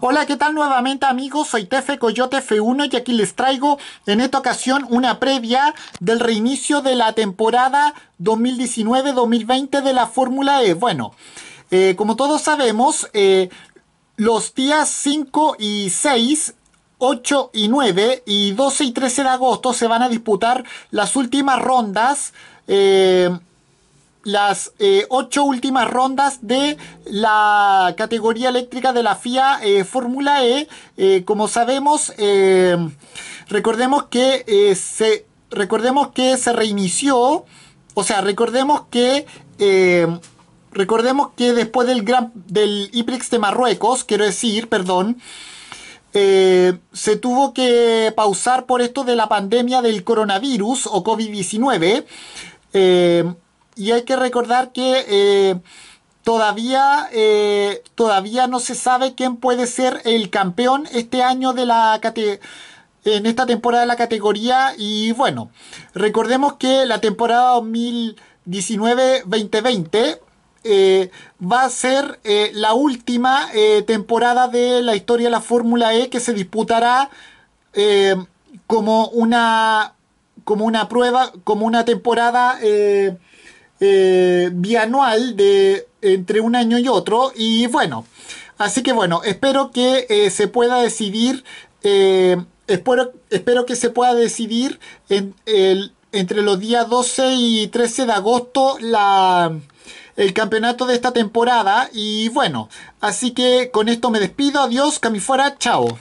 Hola, ¿qué tal nuevamente amigos? Soy Tefe Coyote F1 y aquí les traigo en esta ocasión una previa del reinicio de la temporada 2019-2020 de la Fórmula E. Bueno, eh, como todos sabemos, eh, los días 5 y 6 8 y 9 y 12 y 13 de agosto se van a disputar las últimas rondas eh, las eh, ocho últimas rondas de la categoría eléctrica de la FIA eh, Fórmula E. Eh, como sabemos, recordemos que se recordemos que se reinició, o sea, recordemos que recordemos que después del gran del IPREX de Marruecos, quiero decir, perdón. se tuvo que pausar por esto de la pandemia del coronavirus o COVID-19 y hay que recordar que eh, todavía, eh, todavía no se sabe quién puede ser el campeón este año de la en esta temporada de la categoría y bueno, recordemos que la temporada 2019-2020 eh, va a ser la última temporada de la historia de la Fórmula E que se disputará como una como una prueba, como una temporada eh, bianual de entre un año y otro. Y bueno, así que bueno, espero que eh, se pueda decidir, eh, espero, espero, que se pueda decidir en, el, entre los días 12 y 13 de agosto la, el campeonato de esta temporada. Y bueno, así que con esto me despido. Adiós, fuera chao.